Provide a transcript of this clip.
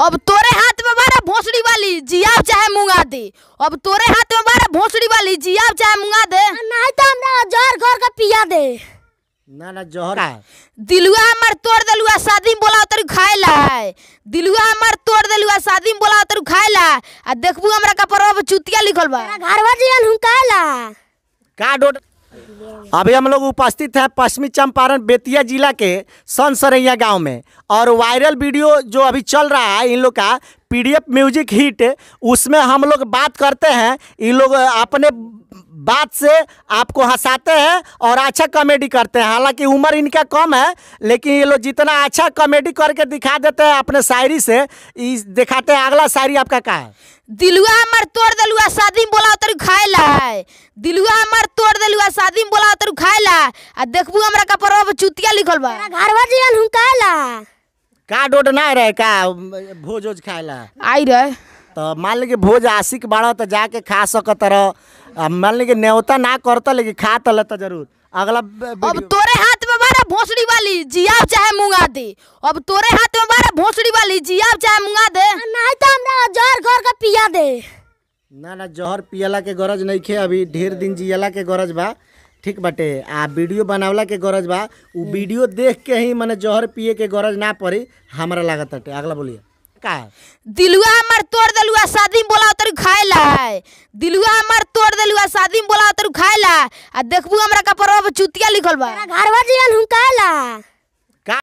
अब तोरे हाथ में मारा भोसड़ी वाली जिया चाहे मुंगा दे अब तोरे हाथ में मारा भोसड़ी वाली जिया चाहे मुंगा दे नहीं तो हमरा जोर घर का पिया दे ना ना जोर है दिलुआ हमर तोड़ देलुआ शादी में बोला तेरू खाए ला है दिलुआ हमर तोड़ देलुआ शादी में बोला तेरू खाए ला आ देखबू हमरा कपड़वा पे चुतिया लिखल बा घरवा जियल हम काहे ला का डोट अभी हम लोग उपस्थित हैं पश्चिमी चंपारण बेतिया जिला के सनसरैया गांव में और वायरल वीडियो जो अभी चल रहा है इन लोग का पीडीएफ म्यूजिक हिट उसमें हम लोग बात करते हैं इन लोग अपने बात से आपको हंसाते हैं और अच्छा कॉमेडी करते हैं हालांकि उम्र इनका कम है लेकिन ये लोग जितना अच्छा कॉमेडी करके दिखा देते हैं अपने शायरी से इस दिखाते हैं अगला शायरी आपका कहा है दिलुआ हमार तोड़ दिलुआ शादी में बोला तेरू खाए ला है दिलुआ हमार तोड़ दिलुआ शादी में बोला तेरू खाए ला आ देखबू हमरा कपड़वा पर चुतिया लिखल बा घरवा जियल हम का ला का डोड ना रहे का भोज खाए ला आई रहे तो मान ली भोज आशिक बाड़ा तो जाके खा सकत रह मान ली न्यौता ना करता लेकिन खा तल तो जरूर अगला अब तोरे हाथ में बारा भोसड़ी वाली जिया चाहे मुंगा दे अब तोरे हाथ में बारा भोसड़ी वाली जिया चाहे मुंगा दे नहीं तो हमरा जहर घर का पिया दे ना ना जहर पियला के गरज नहीं खे अभी ढेर दिन जियला के गरज बा ठीक बाटे आ वीडियो बनावला के गरज बा उ वीडियो देख के ही मने जहर पिए के गरज ना पड़ी हमरा लागत अटे अगला बोलिए का दिलुआ हमर तोड़ देलुआ शादी में बोला उतर खाए ला दिलुआ हमर तोड़ देलुआ शादी में बोला तरू खाए ला आ देखबू हमरा कपड़वा पर चुतिया लिखल बा घरवा जियन हम काहे ला